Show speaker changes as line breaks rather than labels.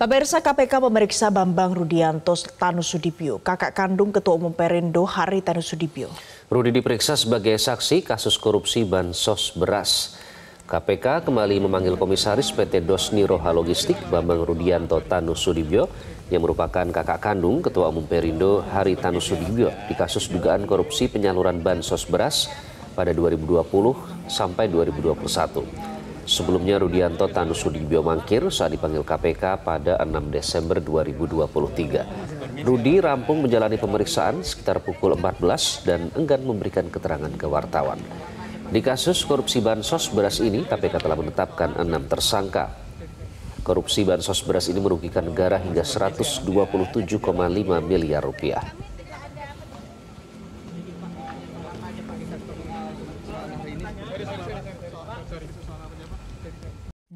Pemirsa KPK memeriksa Bambang Rudianto Tanusudibyo, kakak kandung Ketua Umum Perindo Hari Tanusudibyo.
Rudi diperiksa sebagai saksi kasus korupsi Bansos Beras. KPK kembali memanggil Komisaris PT Dosni Roha Logistik Bambang Rudianto Tanusudibyo yang merupakan kakak kandung Ketua Umum Perindo Hari Tanusudibyo di kasus dugaan korupsi penyaluran Bansos Beras pada 2020 sampai 2021. Sebelumnya Rudianto Tanusudibio mangkir saat dipanggil KPK pada 6 Desember 2023. Rudi rampung menjalani pemeriksaan sekitar pukul 14 dan enggan memberikan keterangan ke wartawan. Di kasus korupsi bansos beras ini, KPK telah menetapkan enam tersangka. Korupsi bansos beras ini merugikan negara hingga 127,5 miliar rupiah.